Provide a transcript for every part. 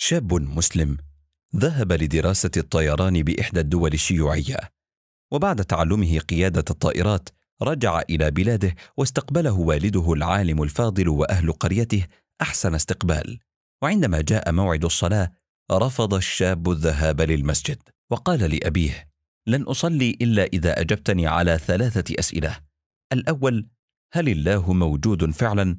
شاب مسلم ذهب لدراسة الطيران بإحدى الدول الشيوعية، وبعد تعلمه قيادة الطائرات رجع إلى بلاده واستقبله والده العالم الفاضل وأهل قريته أحسن استقبال، وعندما جاء موعد الصلاة رفض الشاب الذهاب للمسجد، وقال لأبيه: لن أصلي إلا إذا أجبتني على ثلاثة أسئلة، الأول: هل الله موجود فعلا؟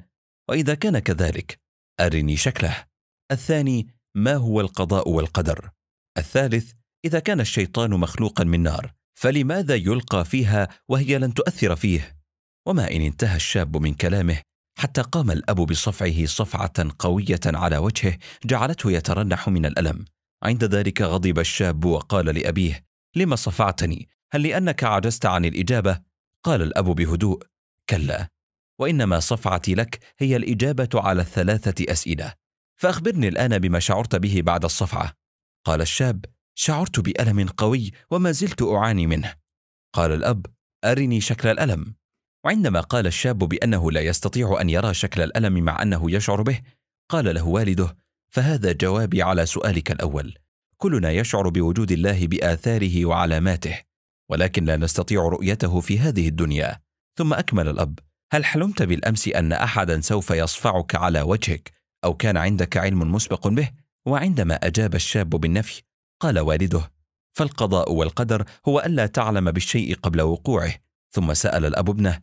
وإذا كان كذلك أرني شكله. الثاني: ما هو القضاء والقدر الثالث اذا كان الشيطان مخلوقا من نار فلماذا يلقى فيها وهي لن تؤثر فيه وما ان انتهى الشاب من كلامه حتى قام الاب بصفعه صفعه قويه على وجهه جعلته يترنح من الالم عند ذلك غضب الشاب وقال لابيه لما صفعتني هل لانك عجزت عن الاجابه قال الاب بهدوء كلا وانما صفعتي لك هي الاجابه على الثلاثه اسئله فأخبرني الآن بما شعرت به بعد الصفعة. قال الشاب: شعرت بألم قوي وما زلت أعاني منه. قال الأب: أرني شكل الألم. وعندما قال الشاب بأنه لا يستطيع أن يرى شكل الألم مع أنه يشعر به، قال له والده: فهذا جوابي على سؤالك الأول. كلنا يشعر بوجود الله بآثاره وعلاماته، ولكن لا نستطيع رؤيته في هذه الدنيا. ثم أكمل الأب: هل حلمت بالأمس أن أحدا سوف يصفعك على وجهك أو كان عندك علم مسبق به؟ وعندما أجاب الشاب بالنفي قال والده فالقضاء والقدر هو ألا تعلم بالشيء قبل وقوعه ثم سأل الأب ابنه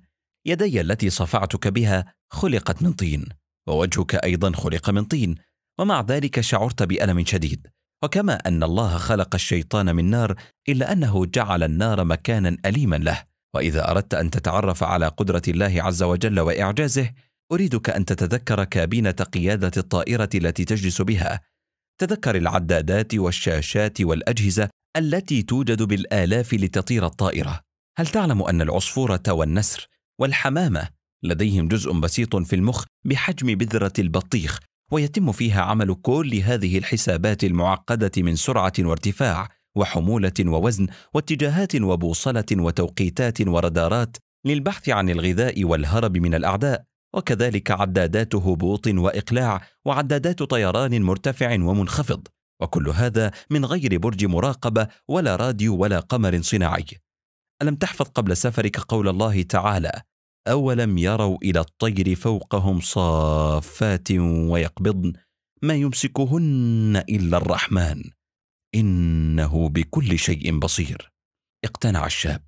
يدي التي صفعتك بها خلقت من طين ووجهك أيضا خلق من طين ومع ذلك شعرت بألم شديد وكما أن الله خلق الشيطان من نار إلا أنه جعل النار مكانا أليما له وإذا أردت أن تتعرف على قدرة الله عز وجل وإعجازه أريدك أن تتذكر كابينة قيادة الطائرة التي تجلس بها. تذكر العدادات والشاشات والأجهزة التي توجد بالآلاف لتطير الطائرة. هل تعلم أن العصفورة والنسر والحمامة لديهم جزء بسيط في المخ بحجم بذرة البطيخ ويتم فيها عمل كل هذه الحسابات المعقدة من سرعة وارتفاع وحمولة ووزن واتجاهات وبوصلة وتوقيتات ورادارات للبحث عن الغذاء والهرب من الأعداء وكذلك عدادات هبوط واقلاع وعدادات طيران مرتفع ومنخفض وكل هذا من غير برج مراقبه ولا راديو ولا قمر صناعي الم تحفظ قبل سفرك قول الله تعالى اولم يروا الى الطير فوقهم صافات ويقبضن ما يمسكهن الا الرحمن انه بكل شيء بصير اقتنع الشاب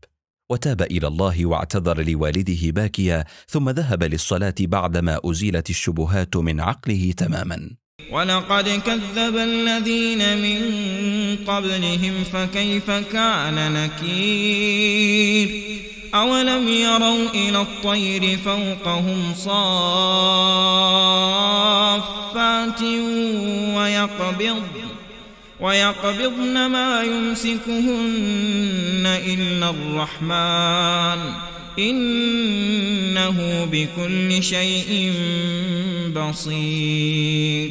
وتاب الى الله واعتذر لوالده باكيا ثم ذهب للصلاه بعدما ازيلت الشبهات من عقله تماما ولقد كذب الذين من قبلهم فكيف كان نكير أولم يروا إلى الطير فوقهم صافات ويقبض ويقبضن ما يمسكهن إلا الرحمن إنه بكل شيء بصير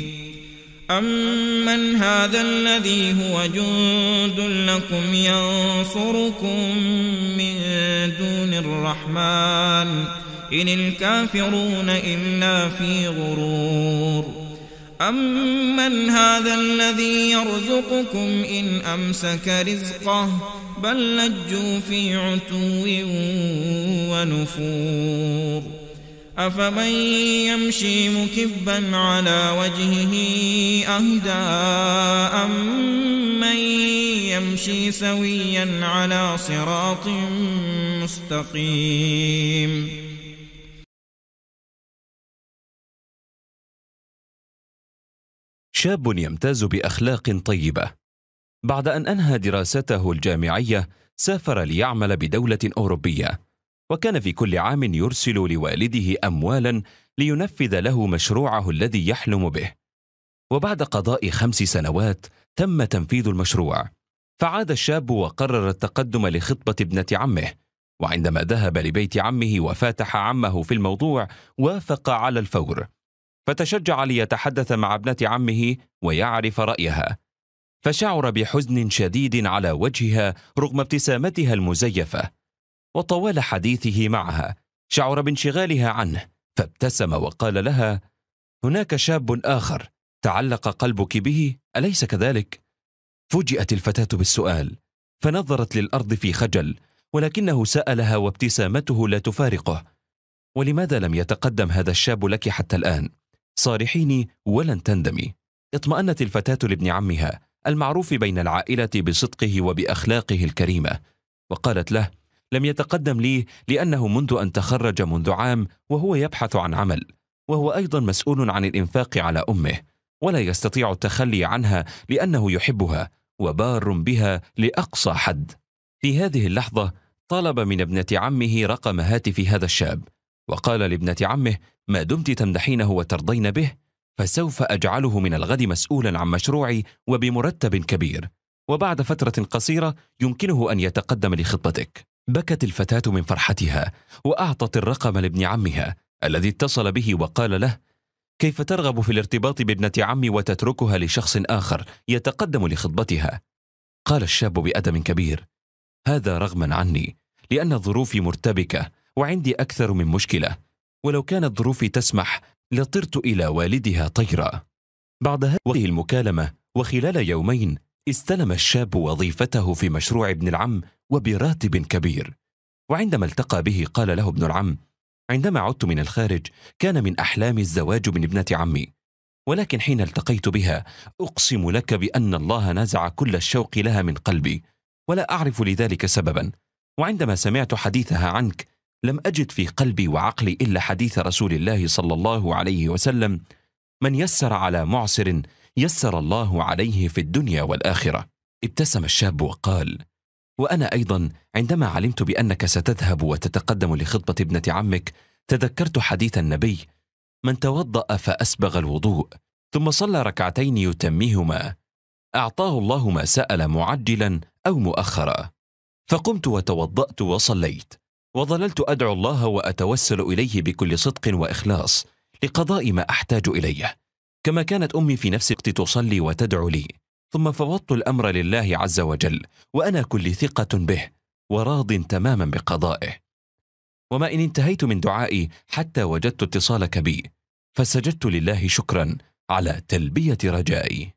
أمن هذا الذي هو جند لكم ينصركم من دون الرحمن إن الكافرون إلا في غرور أمن هذا الذي يرزقكم إن أمسك رزقه بل لجوا في عتو ونفور أفمن يمشي مكبا على وجهه أهدى أمن يمشي سويا على صراط مستقيم شاب يمتاز باخلاق طيبه بعد ان انهى دراسته الجامعيه سافر ليعمل بدوله اوروبيه وكان في كل عام يرسل لوالده اموالا لينفذ له مشروعه الذي يحلم به وبعد قضاء خمس سنوات تم تنفيذ المشروع فعاد الشاب وقرر التقدم لخطبه ابنه عمه وعندما ذهب لبيت عمه وفاتح عمه في الموضوع وافق على الفور فتشجع ليتحدث مع ابنة عمه ويعرف رأيها فشعر بحزن شديد على وجهها رغم ابتسامتها المزيفة وطوال حديثه معها شعر بانشغالها عنه فابتسم وقال لها هناك شاب آخر تعلق قلبك به أليس كذلك؟ فوجئت الفتاة بالسؤال فنظرت للأرض في خجل ولكنه سألها وابتسامته لا تفارقه ولماذا لم يتقدم هذا الشاب لك حتى الآن؟ صارحيني ولن تندمي اطمأنت الفتاة لابن عمها المعروف بين العائلة بصدقه وبأخلاقه الكريمة وقالت له لم يتقدم لي لأنه منذ أن تخرج منذ عام وهو يبحث عن عمل وهو أيضا مسؤول عن الإنفاق على أمه ولا يستطيع التخلي عنها لأنه يحبها وبار بها لأقصى حد في هذه اللحظة طلب من ابنة عمه رقم هاتف هذا الشاب وقال لابنة عمه ما دمت تمدحينه وترضين به فسوف أجعله من الغد مسؤولا عن مشروعي وبمرتب كبير وبعد فترة قصيرة يمكنه أن يتقدم لخطبتك بكت الفتاة من فرحتها وأعطت الرقم لابن عمها الذي اتصل به وقال له كيف ترغب في الارتباط بابنة عمي وتتركها لشخص آخر يتقدم لخطبتها؟ قال الشاب بأدب كبير هذا رغما عني لأن ظروفي مرتبكة وعندي أكثر من مشكلة ولو كانت ظروفي تسمح لطرت إلى والدها طيرا بعد هذه المكالمة وخلال يومين استلم الشاب وظيفته في مشروع ابن العم وبراتب كبير وعندما التقى به قال له ابن العم عندما عدت من الخارج كان من أحلامي الزواج من ابنة عمي ولكن حين التقيت بها أقسم لك بأن الله نزع كل الشوق لها من قلبي ولا أعرف لذلك سببا وعندما سمعت حديثها عنك لم أجد في قلبي وعقلي إلا حديث رسول الله صلى الله عليه وسلم من يسر على معسر يسر الله عليه في الدنيا والآخرة ابتسم الشاب وقال وأنا أيضا عندما علمت بأنك ستذهب وتتقدم لخطبة ابنة عمك تذكرت حديث النبي من توضأ فأسبغ الوضوء ثم صلى ركعتين يتمهما أعطاه الله ما سأل معجلا أو مؤخرا فقمت وتوضأت وصليت وظللت أدعو الله وأتوسل إليه بكل صدق وإخلاص لقضاء ما أحتاج إليه كما كانت أمي في نفس الوقت تصلي وتدعو لي ثم فوضت الأمر لله عز وجل وأنا كل ثقة به وراض تماما بقضائه وما إن انتهيت من دعائي حتى وجدت اتصالك بي فسجدت لله شكرا على تلبية رجائي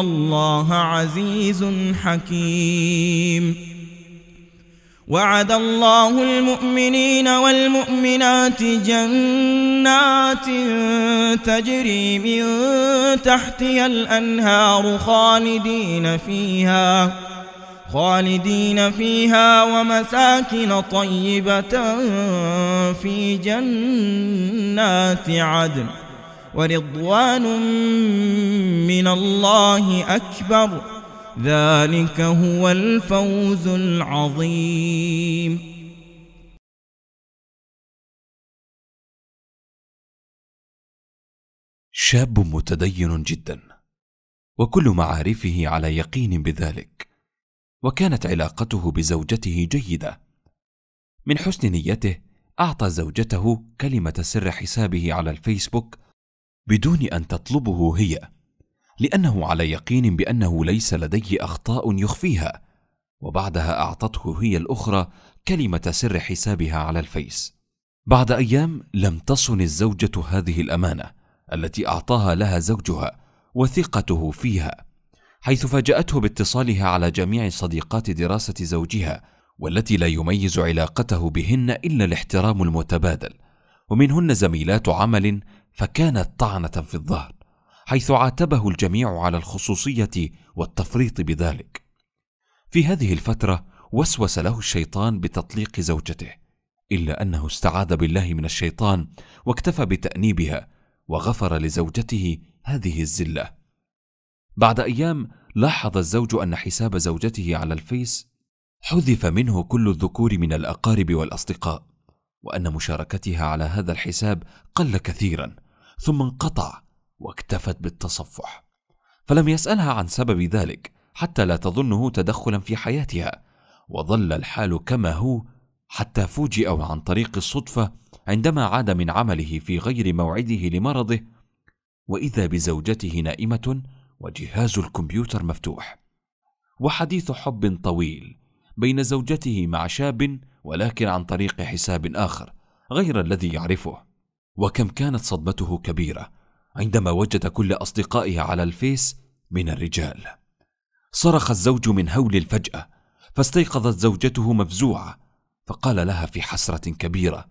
الله عزيز حكيم وعد الله المؤمنين والمؤمنات جنات تجري من تحتها الأنهار خالدين فيها خالدين فيها ومساكن طيبة في جنات عدن ورضوان من الله أكبر ذلك هو الفوز العظيم شاب متدين جدا وكل معارفه على يقين بذلك وكانت علاقته بزوجته جيده من حسن نيته اعطى زوجته كلمه سر حسابه على الفيسبوك بدون ان تطلبه هي لانه على يقين بانه ليس لديه اخطاء يخفيها وبعدها اعطته هي الاخرى كلمه سر حسابها على الفيس بعد ايام لم تصن الزوجه هذه الامانه التي اعطاها لها زوجها وثقته فيها حيث فاجاته باتصالها على جميع صديقات دراسه زوجها والتي لا يميز علاقته بهن الا الاحترام المتبادل ومنهن زميلات عمل فكانت طعنة في الظهر حيث عاتبه الجميع على الخصوصية والتفريط بذلك. في هذه الفترة وسوس له الشيطان بتطليق زوجته، إلا أنه استعاذ بالله من الشيطان واكتفى بتأنيبها وغفر لزوجته هذه الزلة. بعد أيام لاحظ الزوج أن حساب زوجته على الفيس حذف منه كل الذكور من الأقارب والأصدقاء، وأن مشاركتها على هذا الحساب قل كثيرًا. ثم انقطع واكتفت بالتصفح فلم يسالها عن سبب ذلك حتى لا تظنه تدخلا في حياتها وظل الحال كما هو حتى فوجئ عن طريق الصدفه عندما عاد من عمله في غير موعده لمرضه واذا بزوجته نائمه وجهاز الكمبيوتر مفتوح وحديث حب طويل بين زوجته مع شاب ولكن عن طريق حساب اخر غير الذي يعرفه وكم كانت صدمته كبيره عندما وجد كل اصدقائه على الفيس من الرجال صرخ الزوج من هول الفجاه فاستيقظت زوجته مفزوعه فقال لها في حسره كبيره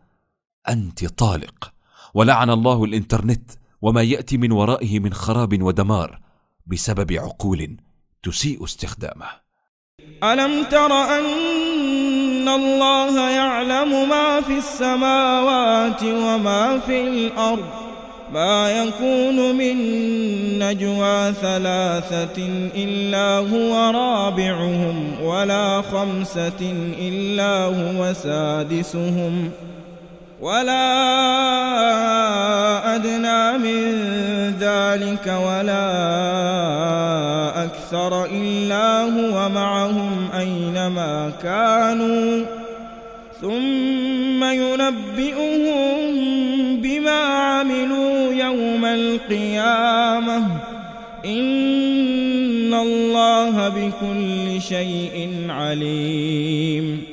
انت طالق ولعن الله الانترنت وما ياتي من ورائه من خراب ودمار بسبب عقول تسيء استخدامه الم تر ان إن الله يعلم ما في السماوات وما في الأرض ما يكون من نجوى ثلاثة إلا هو رابعهم ولا خمسة إلا هو سادسهم ۖ ولا أدنى من ذلك ولا أكثر إلا هو معهم أينما كانوا ثم ينبئهم بما عملوا يوم القيامة إن الله بكل شيء عليم